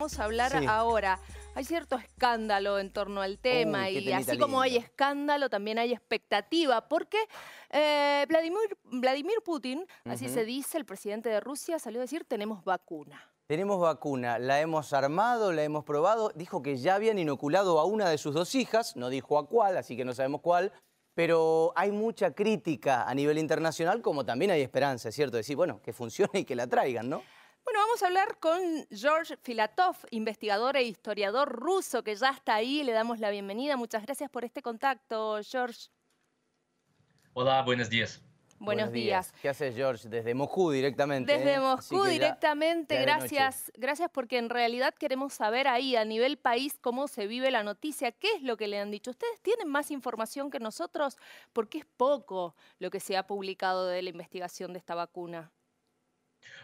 Vamos a hablar ahora. Hay cierto escándalo en torno al tema y así como hay escándalo, también hay expectativa, porque eh, Vladimir, Putin, así se dice, el presidente de Rusia salió a decir, tenemos vacuna. Tenemos vacuna, la hemos armado, la hemos probado, dijo que ya habían inoculado a una de sus dos hijas, no dijo a cuál, así que no sabemos cuál, pero hay mucha crítica a nivel internacional, como también hay esperanza, es ¿cierto? Decir, bueno, que funcione y que la traigan, ¿no? Bueno, vamos a hablar con George Filatov, investigador e historiador ruso que ya está ahí. Le damos la bienvenida. Muchas gracias por este contacto, George. Hola, buenos días. Buenos, días. ¿Qué haces, George? Desde Moscú directamente. Desde ¿eh? Moscú directamente, gracias. Gracias porque en realidad queremos saber ahí a nivel país cómo se vive la noticia, qué es lo que le han dicho. Ustedes tienen más información que nosotros porque es poco lo que se ha publicado de la investigación de esta vacuna.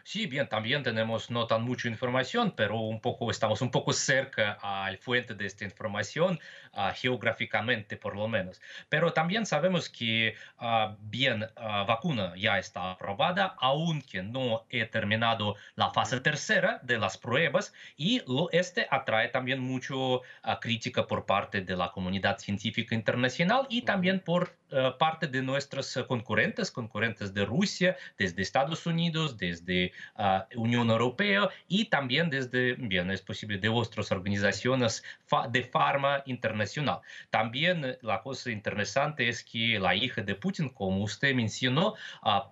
Sí, bien, también tenemos no tan mucha información, pero un poco, estamos un poco cerca al fuente de esta información, ah, geográficamente por lo menos. Pero también sabemos que, ah, bien, La ah, vacuna ya está aprobada, aunque no he terminado la fase tercera de las pruebas, y lo, este atrae también mucho crítica por parte de la comunidad científica internacional y también por parte de nuestros concurrentes, concurrentes de Rusia, desde Estados Unidos, desde de la ah, Unión Europea y también desde, bien, es posible, de otras organizaciones de farma internacional. También eh, la cosa interesante es que la hija de Putin, como usted mencionó, ah,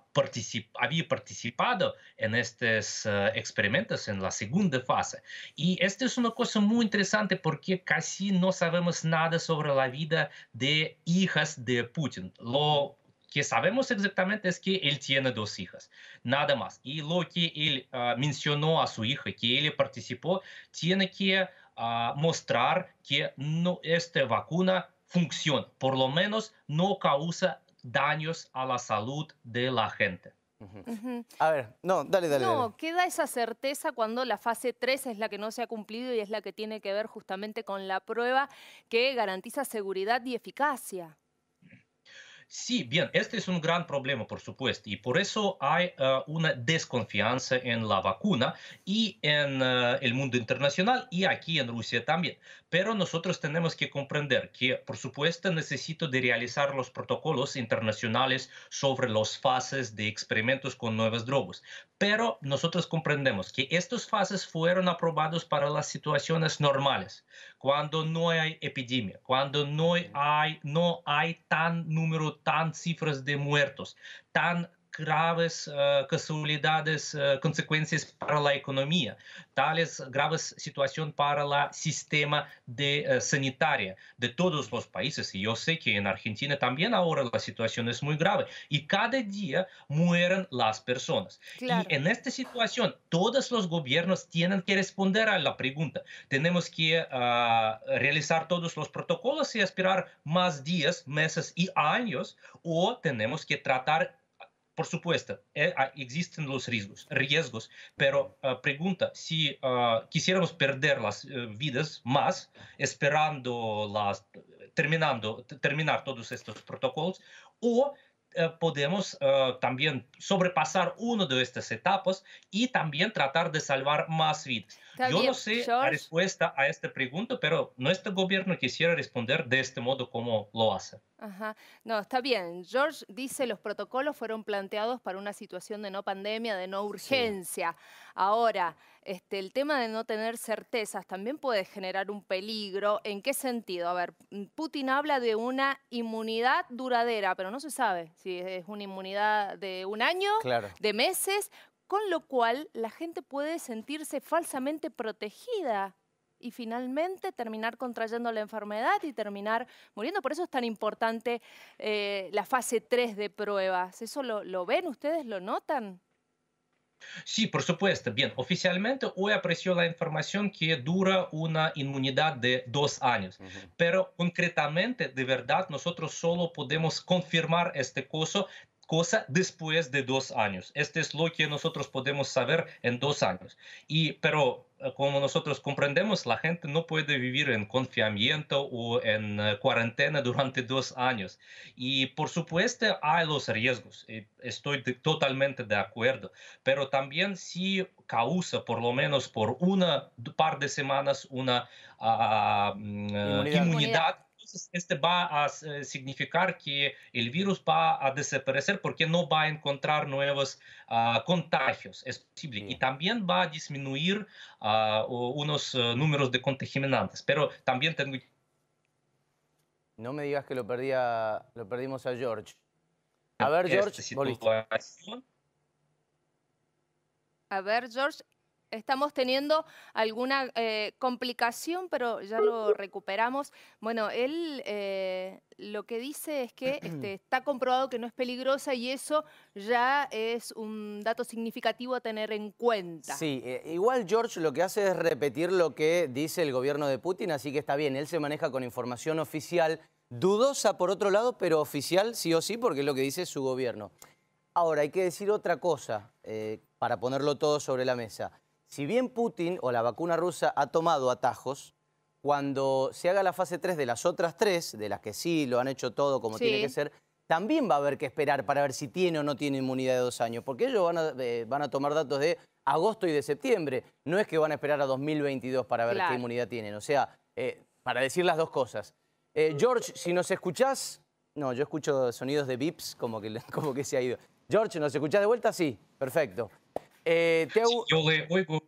había participado en estos eh, experimentos en la segunda fase. Y esta es una cosa muy interesante porque casi no sabemos nada sobre la vida de hijas de Putin. Lo que sabemos exactamente es que él tiene dos hijas, nada más. Y lo que él ah, mencionó a su hija, que él participó, tiene que ah, mostrar que no, esta vacuna funciona, por lo menos no causa daños a la salud de la gente. A ver, no, dale, dale. No, queda esa certeza cuando la fase 3 es la que no se ha cumplido y es la que tiene que ver justamente con la prueba que garantiza seguridad y eficacia. Sí, bien, este es un gran problema, por supuesto, y por eso hay eh, una desconfianza en la vacuna y en eh, el mundo internacional y aquí en Rusia también. Pero nosotros tenemos que comprender que, por supuesto, necesito de realizar los protocolos internacionales sobre las fases de experimentos con nuevas drogas. Pero nosotros comprendemos que estas fases fueron aprobadas para las situaciones normales cuando no hay epidemia, cuando no hay, no hay tan número, tan cifras de muertos, tan graves casualidades, consecuencias para la economía, tales graves situación para la sistema de sanitaria de todos los países. Y yo sé que en Argentina también ahora la situación es muy grave y cada día mueren las personas. Y en esta situación todos los gobiernos tienen que responder a la pregunta. Tenemos que realizar todos los protocolos y esperar más días, meses y años o tenemos que tratar por supuesto, eh, ah, existen los riesgos, riesgos pero ah, pregunta, si ah, quisiéramos perder las eh, vidas más esperando las, terminando, terminar todos estos protocolos, o eh, podemos también sobrepasar una de estas etapas y también tratar de salvar más vidas. Yo no sé la respuesta a esta pregunta, pero nuestro gobierno quisiera responder de este modo como lo hace. Ajá. No, está bien. George dice los protocolos fueron planteados para una situación de no pandemia, de no urgencia. Ahora, este, el tema de no tener certezas también puede generar un peligro. ¿En qué sentido? A ver, Putin habla de una inmunidad duradera, pero no se sabe si es una inmunidad de un año, de meses, con lo cual la gente puede sentirse falsamente protegida y finalmente terminar contrayendo la enfermedad y terminar muriendo. Por eso es tan importante eh, la fase 3 de pruebas. ¿Eso lo, ven ustedes? ¿Lo notan? Sí, por supuesto. Bien, oficialmente hoy apreció la información que dura una inmunidad de dos años, pero concretamente, de verdad, nosotros solo podemos confirmar este caso cosa después de dos años. Este es lo que nosotros podemos saber en dos años. Y, pero eh, como nosotros comprendemos, la gente no puede vivir en confinamiento o en eh, cuarentena durante dos años. Y por supuesto hay los riesgos, estoy totalmente de acuerdo, pero también si causa por lo menos por una par de semanas una ah, ah, mm, inmunidad este va a eh, significar que el virus va a desaparecer porque no va a encontrar nuevos ah, contagios, es posible. Y mm. también va a disminuir ah, unos eh, números de contaminantes, pero también tengo... No me digas que lo, perdía, lo perdimos a George. A ver, este, George, a ver, George, estamos teniendo alguna eh, complicación, pero ya lo recuperamos. Bueno, él eh, lo que dice es que este, está comprobado que no es peligrosa y eso ya es un dato significativo a tener en cuenta. Sí, eh, igual George lo que hace es repetir lo que dice el gobierno de Putin, así que está bien, él se maneja con información oficial, dudosa por otro lado, pero oficial sí o sí, porque es lo que dice su gobierno. Ahora, hay que decir otra cosa para ponerlo todo sobre la mesa. Si bien Putin o la vacuna rusa ha tomado atajos, cuando se haga la fase 3 de las otras tres, de las que sí lo han hecho todo como tiene que ser, también va a haber que esperar para ver si tiene o no tiene inmunidad de dos años, porque ellos van a, eh, tomar datos de agosto y de septiembre. No es que van a esperar a 2022 para ver qué inmunidad tienen. O sea, eh, para decir las dos cosas. Eh, George, si nos escuchás, no, yo escucho sonidos de bips como que, como que se ha ido. George, ¿nos escuchás de vuelta? Sí, perfecto. Eh, te... yo le oigo,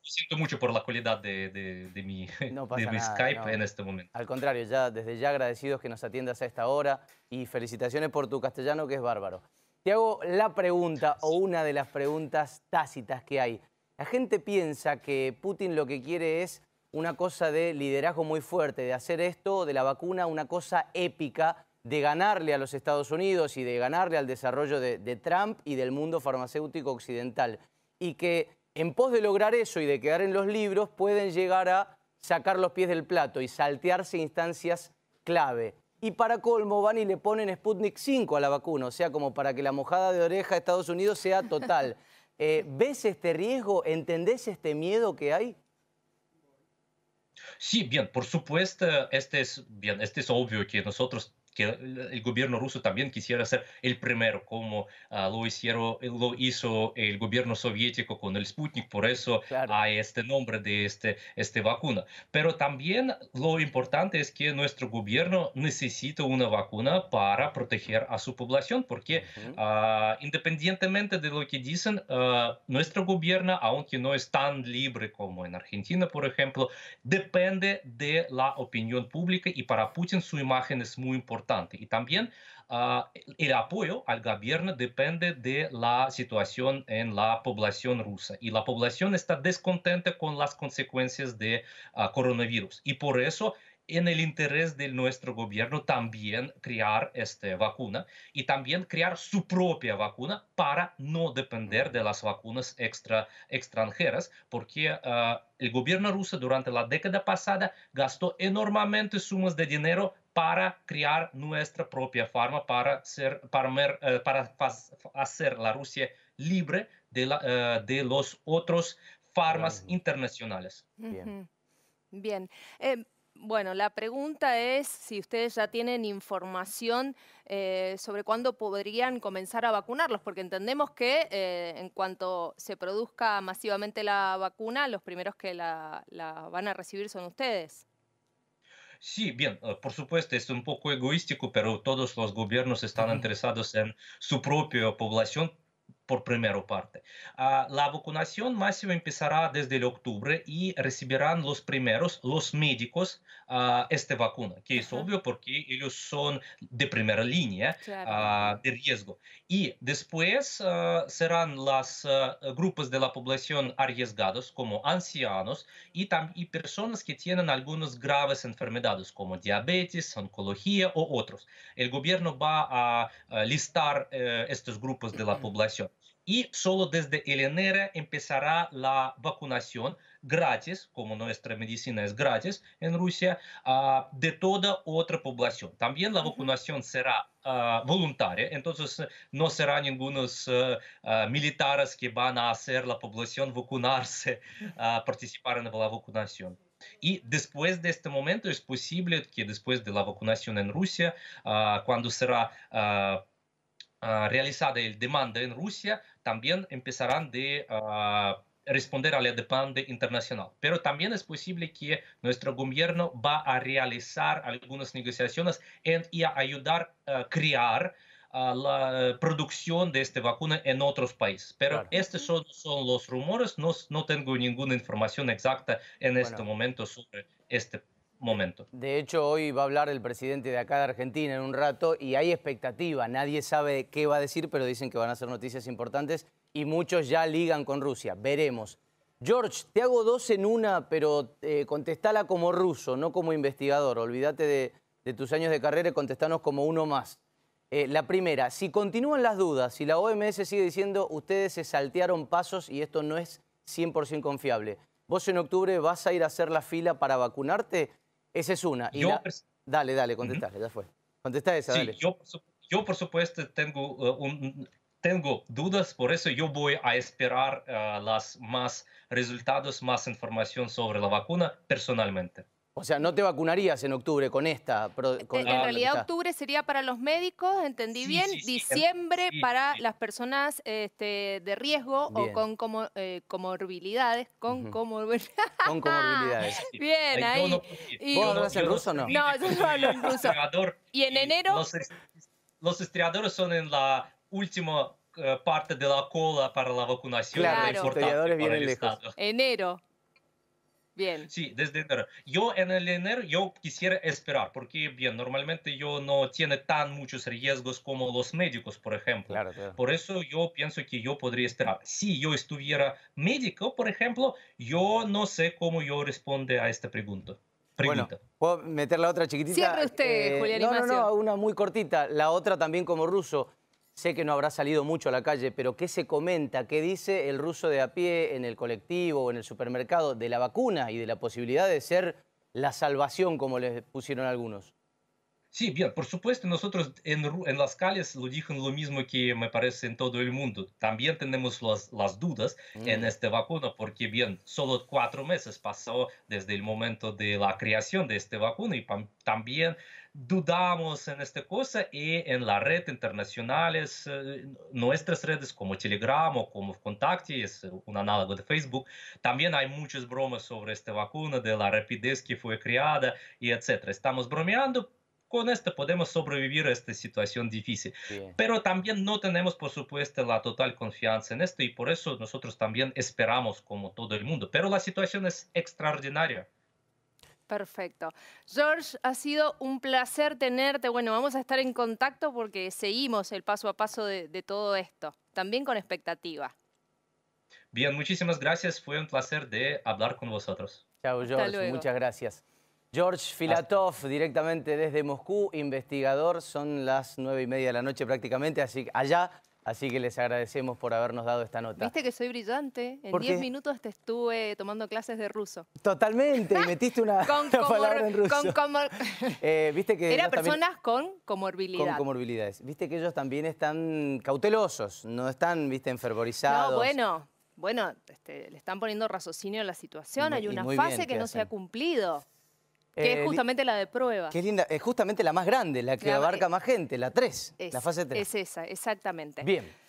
siento mucho por la calidad de, de, mi, Skype en este momento. Al contrario, ya desde ya agradecidos que nos atiendas a esta hora y felicitaciones por tu castellano que es bárbaro. Te hago la pregunta o una de las preguntas tácitas que hay. La gente piensa que Putin lo que quiere es una cosa de liderazgo muy fuerte, de hacer esto, de la vacuna, una cosa épica, de ganarle a los Estados Unidos y de ganarle al desarrollo de Trump y del mundo farmacéutico occidental y que en pos de lograr eso y de quedar en los libros pueden llegar a sacar los pies del plato y saltearse instancias clave. Y para colmo van y le ponen Sputnik 5 a la vacuna, o sea, como para que la mojada de oreja de Estados Unidos sea total. Eh, ¿Ves este riesgo? ¿Entendés este miedo que hay? Sí, bien, por supuesto, este es, bien, este es obvio que nosotros que el gobierno ruso también quisiera ser el primero, como ah, eh, lo, hizo el gobierno soviético con el Sputnik, por eso hay este nombre de este, este, vacuna. Pero también lo importante es que nuestro gobierno necesita una vacuna para proteger a su población, porque ah, independientemente de lo que dicen, ah, nuestro gobierno, aunque no es tan libre como en Argentina, por ejemplo, depende de la opinión pública y para Putin su imagen es muy importante y también ah, el apoyo al gobierno depende de la situación en la población rusa. Y la población está descontenta con las consecuencias de ah, coronavirus. Y por eso en el interés de nuestro gobierno también crear esta vacuna y también crear su propia vacuna para no depender de las vacunas extra, extranjeras, porque ah, el gobierno ruso durante la década pasada gastó enormemente sumas de dinero para crear nuestra propia farma, para, ser, para, eh, para hacer la Rusia libre de, la, eh, de los otros farmas internacionales. Bien. Bien. Em, bueno, la pregunta es si ustedes ya tienen información eh, sobre cuándo podrían comenzar a vacunarlos, porque entendemos que en cuanto se produzca masivamente la vacuna, los primeros que la, la van a recibir son ustedes. Sí, bien, eh, por supuesto, es un poco egoístico, pero todos los gobiernos están interesados en su propia población por primera parte. Ah, la vacunación masiva empezará desde el octubre y recibirán los primeros, los médicos, ah, esta vacuna, que es obvio porque ellos son de primera línea ah, de riesgo. Y después serán los grupos de la población arriesgados, como ancianos y, y personas que tienen algunas graves enfermedades, como diabetes, oncología o otros. El gobierno va a listar eh, estos grupos de la población. Y solo desde el enero empezará la vacunación gratis, como nuestra medicina es gratis en Rusia, ah, de toda otra población. También la vacunación será ah, voluntaria, entonces eh, no será ningunos eh, ah, militares que van a hacer la población vacunarse, participar en la vacunación. Y después de este momento es posible que después de la vacunación en Rusia, cuando será realizada el demanda en Rusia, también empezarán de ah, responder a la demanda internacional. Pero también es posible que nuestro gobierno va a realizar algunas negociaciones en, y a ayudar a ah, crear ah, la producción de esta vacuna en otros países. Pero estos son, los rumores, no, tengo ninguna información exacta en este momento sobre este momento. De hecho, hoy va a hablar el presidente de acá de Argentina en un rato y hay expectativa. Nadie sabe qué va a decir, pero dicen que van a ser noticias importantes y muchos ya ligan con Rusia. Veremos. George, te hago dos en una, pero eh, contestala como ruso, no como investigador. Olvídate de, tus años de carrera y contestanos como uno más. Eh, la primera, si continúan las dudas, si la OMS sigue diciendo ustedes se saltearon pasos y esto no es 100% confiable, ¿vos en octubre vas a ir a hacer la fila para vacunarte? Esa es una. Dale, dale, contestale, ya fue. Contesta esa, sí, Yo, yo, por supuesto, tengo, uh, un, tengo dudas, por eso yo voy a esperar uh, las más resultados, más información sobre la vacuna personalmente. O sea, no te vacunarías en octubre con esta. en realidad, octubre sería para los médicos, entendí bien. Diciembre para las personas este, de riesgo o con como, eh, comorbilidades. Con, comorbilidades. bien, ahí. No, y, ¿Vos en ruso o no? No, yo hablo en ruso. Y en enero. Los, estreadores son en la última eh, parte de la cola para la vacunación. Claro, los estriadores vienen lejos. Enero. Bien. Sí, desde Yo en el enero yo quisiera esperar, porque bien, normalmente yo no tiene tan muchos riesgos como los médicos, por ejemplo. Por eso yo pienso que yo podría esperar. Si yo estuviera médico, por ejemplo, yo no sé cómo yo responde a esta pregunta. ¿puedo meter la otra chiquitita? Cierre usted, eh, Julián No, no, no, una muy cortita. La otra también como ruso. Sé que no habrá salido mucho a la calle, pero ¿qué se comenta? ¿Qué dice el ruso de a pie en el colectivo o en el supermercado de la vacuna y de la posibilidad de ser la salvación, como les pusieron algunos? Sí, bien, por supuesto, nosotros en, las calles lo dijeron lo mismo que me parece en todo el mundo. También tenemos las, dudas en mm. este vacuna, porque bien, solo cuatro meses pasó desde el momento de la creación de este vacuna y también dudamos en esta cosa y en la red internacionales, eh, nuestras redes como Telegram o como VKontakte, es un análogo de Facebook, también hay muchas bromas sobre este vacuna, de la rapidez que fue creada y etcétera. Estamos bromeando, con esto podemos sobrevivir a esta situación difícil. Pero también no tenemos, por supuesto, la total confianza en esto y por eso nosotros también esperamos como todo el mundo. Pero la situación es extraordinaria. Perfecto. George, ha sido un placer tenerte. Bueno, vamos a estar en contacto porque seguimos el paso a paso de, de todo esto, también con expectativa. Bien, muchísimas gracias. Fue un placer de hablar con vosotros. Chao, George. Muchas gracias. George Filatov, directamente desde Moscú, investigador. Son las nueve y media de la noche prácticamente, así allá. Así que les agradecemos por habernos dado esta nota. Viste que soy brillante. En diez minutos te estuve tomando clases de ruso. Totalmente. Y metiste una, con palabra en ruso. Eh, que Era personas con comorbilidad. Con comorbilidades. Viste que ellos también están cautelosos. No están, viste, enfervorizados. No, bueno bueno, este, le están poniendo raciocinio a la situación, hay una fase que no se ha cumplido. Que es eh, justamente la de prueba. Que linda, es justamente la más grande, la que abarca más gente, la 3, la fase 3. Es esa, exactamente. Bien.